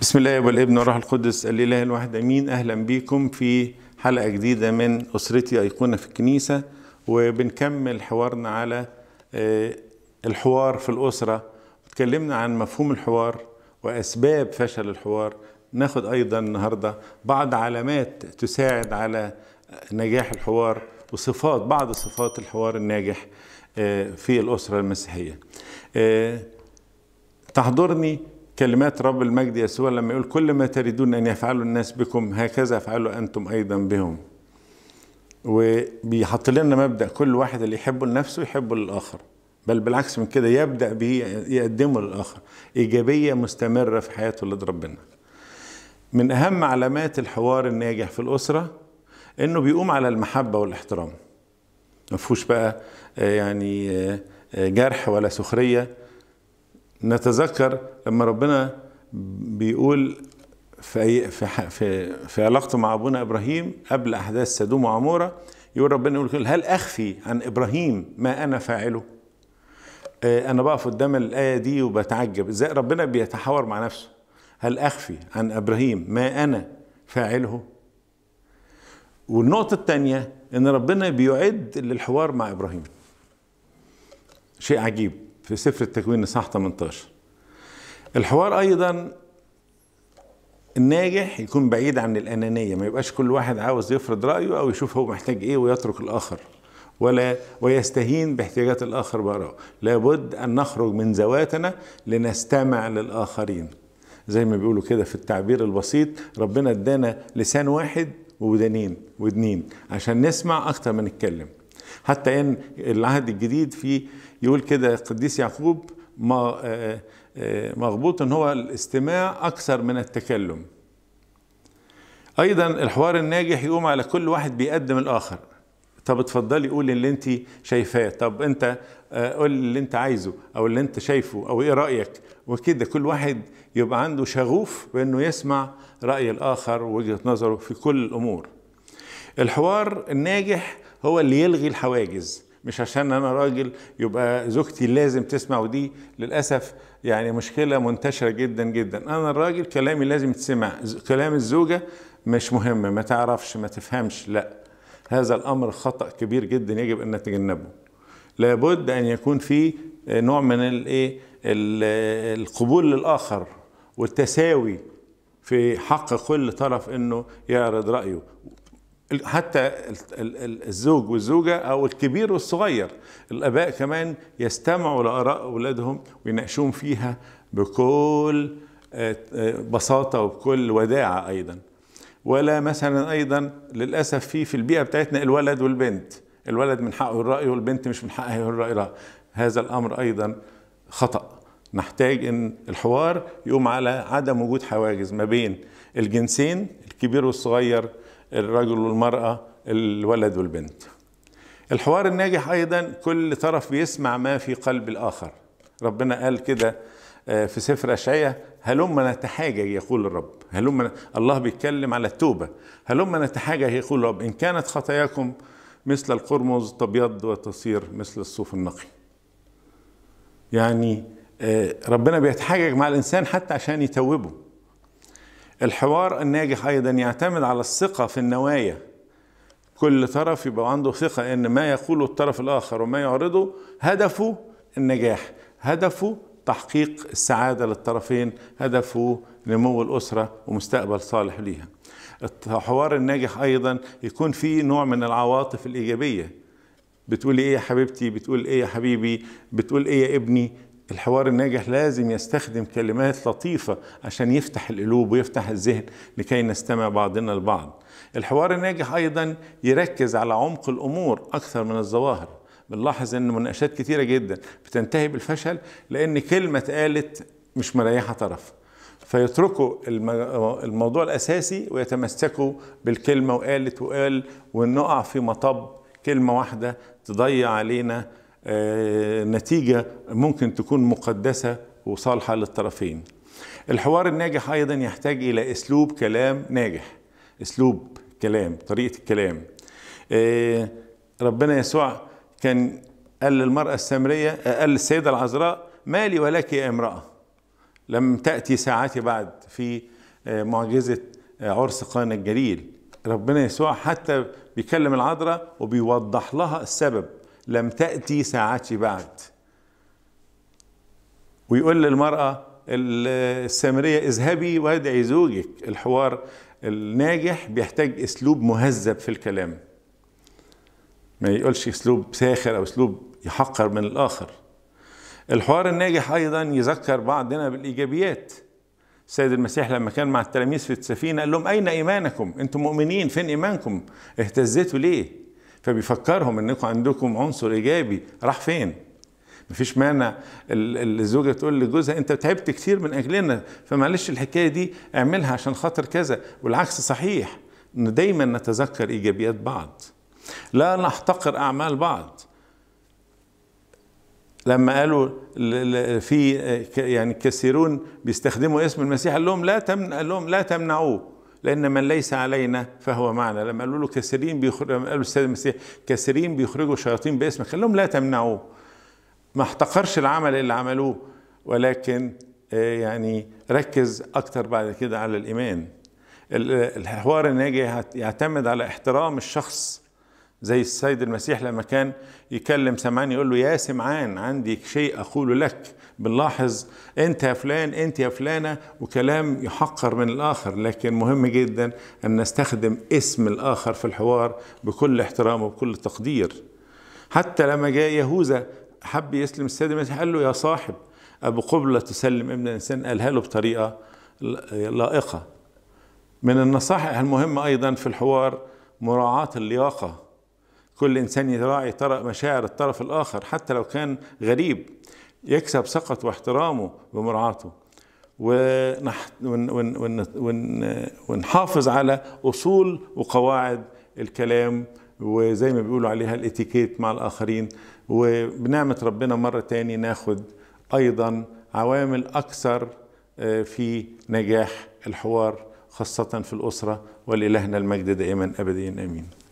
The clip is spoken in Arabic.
بسم الله والابن والروح القدس الاله الواحد امين اهلا بيكم في حلقه جديده من اسرتي ايقونه في الكنيسه وبنكمل حوارنا على آه، الحوار في الاسره اتكلمنا عن مفهوم الحوار واسباب فشل الحوار ناخد ايضا النهارده بعض علامات تساعد على آه، نجاح الحوار وصفات بعض صفات الحوار الناجح آه، في الاسره المسيحيه تحضرني كلمات رب المجد يسوع لما يقول كل ما تريدون أن يفعلوا الناس بكم هكذا افعلوا أنتم أيضا بهم وبيحط لنا مبدأ كل واحد اللي يحبه لنفسه يحبه للآخر بل بالعكس من كده يبدأ به يقدمه للآخر إيجابية مستمرة في حياته ولاد ربنا من أهم علامات الحوار الناجح في الأسرة إنه بيقوم على المحبة والاحترام ما فيهوش بقى آه، يعني آه، آه، جرح ولا سخرية نتذكر لما ربنا بيقول في في في, في علاقته مع ابونا ابراهيم قبل احداث سدوم وعموره يقول ربنا يقول هل اخفي عن ابراهيم ما انا فاعله؟ آه، انا بقف قدام الايه دي وبتعجب ازاي ربنا بيتحاور مع نفسه هل اخفي عن ابراهيم ما انا فاعله؟ والنقطه الثانيه ان ربنا بيعد للحوار مع ابراهيم شيء عجيب في سفر التكوين اصحاح 18 الحوار ايضا الناجح يكون بعيد عن الانانيه ما يبقاش كل واحد عاوز يفرض رايه او يشوف هو محتاج ايه ويترك الاخر ولا ويستهين باحتياجات الاخر براءه لابد ان نخرج من ذواتنا لنستمع للاخرين زي ما بيقولوا كده في التعبير البسيط ربنا ادانا لسان واحد وودانين ودنين عشان نسمع اكتر ما نتكلم حتى ان العهد الجديد فيه يقول كده القديس يعقوب آه، آه، مغبوط ان هو الاستماع اكثر من التكلم ايضا الحوار الناجح يقوم على كل واحد بيقدم الاخر طب اتفضلي قولي اللي انت شايفاه طب انت آه، قول اللي انت عايزه او اللي انت شايفه او ايه رايك وكده كل واحد يبقى عنده شغوف بانه يسمع راي الاخر ووجهه نظره في كل الامور الحوار الناجح هو اللي يلغي الحواجز مش عشان انا راجل يبقى زوجتي لازم تسمع ودي للاسف يعني مشكله منتشره جدا جدا انا الراجل كلامي لازم يتسمع كلام الزوجه مش مهم ما تعرفش ما تفهمش لا هذا الامر خطا كبير جدا يجب ان نتجنبه لابد ان يكون في نوع من الايه القبول للاخر والتساوي في حق كل طرف انه يعرض رايه حتى الزوج والزوجة أو الكبير والصغير الآباء كمان يستمعوا لآراء أولادهم ويناقشوهم فيها بكل آه، آه، بساطة وبكل وداعة أيضا ولا مثلا أيضا للأسف في في البيئة بتاعتنا الولد والبنت الولد من حقه الرأي والبنت مش من حقها الرأي لا هذا الأمر أيضا خطأ نحتاج ان الحوار يقوم على عدم وجود حواجز ما بين الجنسين الكبير والصغير الرجل والمرأة الولد والبنت الحوار الناجح أيضا كل طرف بيسمع ما في قلب الآخر ربنا قال كده آه، في سفر أشعية هلم نتحاجج يقول الرب هلم الله بيتكلم على التوبة هلم نتحاجج يقول الرب إن كانت خطاياكم مثل القرمز تبيض وتصير مثل الصوف النقي يعني آه، ربنا بيتحاجج مع الإنسان حتى عشان يتوبه الحوار الناجح أيضا يعتمد على الثقة في النوايا كل طرف يبقى عنده ثقة إن ما يقوله الطرف الآخر وما يعرضه هدفه النجاح هدفه تحقيق السعادة للطرفين هدفه نمو الأسرة ومستقبل صالح ليها الحوار الناجح أيضا يكون فيه نوع من العواطف الإيجابية بتقول ايه يا حبيبتي بتقول ايه يا حبيبي بتقول ايه يا ابني الحوار الناجح لازم يستخدم كلمات لطيفة عشان يفتح القلوب ويفتح الذهن لكي نستمع بعضنا البعض الحوار الناجح أيضا يركز على عمق الأمور أكثر من الظواهر بنلاحظ ان مناقشات كثيرة جدا بتنتهي بالفشل لان كلمه اتقالت مش مريحه طرف فيتركوا الموضوع الاساسي ويتمسكوا بالكلمه وقالت وقال ونقع في مطب كلمه واحده تضيع علينا آه، نتيجة ممكن تكون مقدسة وصالحة للطرفين الحوار الناجح أيضا يحتاج إلى أسلوب كلام ناجح أسلوب كلام طريقة الكلام آه، ربنا يسوع كان قال للمرأة السامرية آه، قال للسيدة العذراء مالي ولك يا امرأة لم تأتي ساعتي بعد في معجزة عرس قانا الجليل ربنا يسوع حتى بيكلم العذراء وبيوضح لها السبب لم تأتي ساعتي بعد ويقول للمرأة السامرية اذهبي وادعي زوجك الحوار الناجح بيحتاج اسلوب مهذب في الكلام ما يقولش اسلوب ساخر او اسلوب يحقر من الاخر الحوار الناجح ايضا يذكر بعضنا بالايجابيات السيد المسيح لما كان مع التلاميذ في السفينه قال لهم اين ايمانكم انتم مؤمنين فين ايمانكم اهتزيتوا ليه فبيفكرهم انكم عندكم عنصر ايجابي راح فين مفيش مانع الزوجه تقول لجوزها انت تعبت كتير من اجلنا فمعلش الحكايه دي اعملها عشان خاطر كذا والعكس صحيح دايما نتذكر ايجابيات بعض لا نحتقر اعمال بعض لما قالوا في يعني كثيرون بيستخدموا اسم المسيح قال لهم لا قال لهم لا تمنعوه لان من ليس علينا فهو معنا لما قالوا له كثيرين بيخرج قالوا الاستاذ المسيح كثيرين بيخرجوا الشياطين باسمك قال لهم لا تمنعوه ما احتقرش العمل اللي عملوه ولكن آه، يعني ركز اكتر بعد كده على الايمان الحوار الناجي يعتمد على احترام الشخص زي السيد المسيح لما كان يكلم سمعان يقول له يا سمعان عندي شيء أقوله لك بنلاحظ أنت يا فلان أنت يا فلانة وكلام يحقر من الآخر لكن مهم جدا أن نستخدم اسم الآخر في الحوار بكل احترام وبكل تقدير حتى لما جاء يهوذا حب يسلم السيد المسيح قال له يا صاحب أبو قبلة تسلم ابن الإنسان قالها له بطريقة لائقة من النصائح المهمة أيضا في الحوار مراعاة اللياقة كل إنسان يراعي مشاعر الطرف الآخر حتى لو كان غريب يكسب ثقته واحترامه بمراعاته ونحافظ على أصول وقواعد الكلام وزي ما بيقولوا عليها الاتيكيت مع الآخرين وبنعمة ربنا مرة تاني ناخد أيضا عوامل أكثر آه، في نجاح الحوار خاصة في الأسرة ولإلهنا المجد دائما أبديا آمين